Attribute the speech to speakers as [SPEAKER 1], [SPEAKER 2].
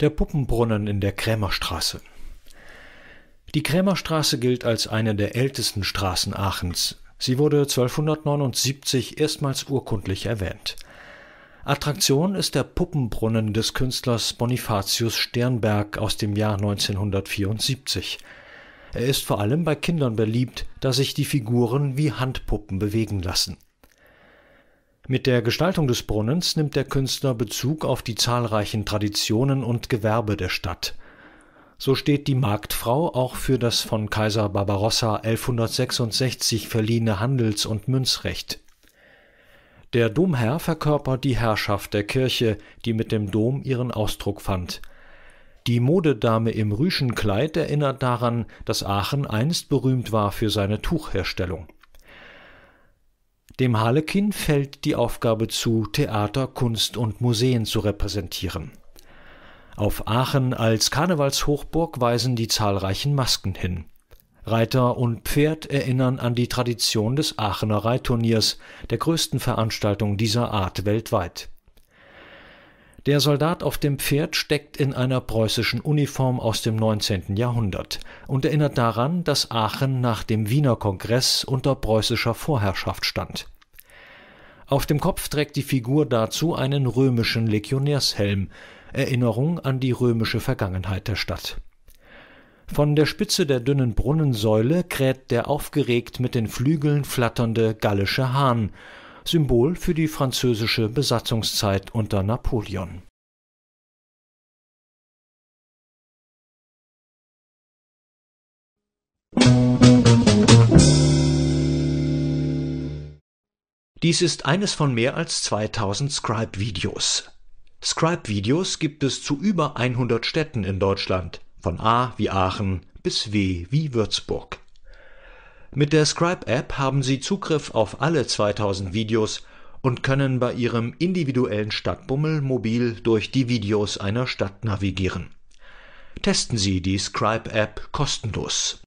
[SPEAKER 1] der Puppenbrunnen in der Krämerstraße. Die Krämerstraße gilt als eine der ältesten Straßen Aachens. Sie wurde 1279 erstmals urkundlich erwähnt. Attraktion ist der Puppenbrunnen des Künstlers Bonifatius Sternberg aus dem Jahr 1974. Er ist vor allem bei Kindern beliebt, da sich die Figuren wie Handpuppen bewegen lassen. Mit der Gestaltung des Brunnens nimmt der Künstler Bezug auf die zahlreichen Traditionen und Gewerbe der Stadt. So steht die Marktfrau auch für das von Kaiser Barbarossa 1166 verliehene Handels- und Münzrecht. Der Domherr verkörpert die Herrschaft der Kirche, die mit dem Dom ihren Ausdruck fand. Die Modedame im Rüschenkleid erinnert daran, dass Aachen einst berühmt war für seine Tuchherstellung dem Harlekin fällt die Aufgabe zu, Theater, Kunst und Museen zu repräsentieren. Auf Aachen als Karnevalshochburg weisen die zahlreichen Masken hin. Reiter und Pferd erinnern an die Tradition des Aachener Reitturniers, der größten Veranstaltung dieser Art weltweit der Soldat auf dem Pferd steckt in einer preußischen Uniform aus dem 19. Jahrhundert und erinnert daran, dass Aachen nach dem Wiener Kongress unter preußischer Vorherrschaft stand. Auf dem Kopf trägt die Figur dazu einen römischen Legionärshelm, Erinnerung an die römische Vergangenheit der Stadt. Von der Spitze der dünnen Brunnensäule kräht der aufgeregt mit den Flügeln flatternde gallische Hahn, Symbol für die französische Besatzungszeit unter Napoleon. Dies ist eines von mehr als 2000 Scribe-Videos. Scribe-Videos gibt es zu über 100 Städten in Deutschland, von A wie Aachen bis W wie Würzburg. Mit der Scribe-App haben Sie Zugriff auf alle 2000 Videos und können bei Ihrem individuellen Stadtbummel mobil durch die Videos einer Stadt navigieren. Testen Sie die Scribe-App
[SPEAKER 2] kostenlos.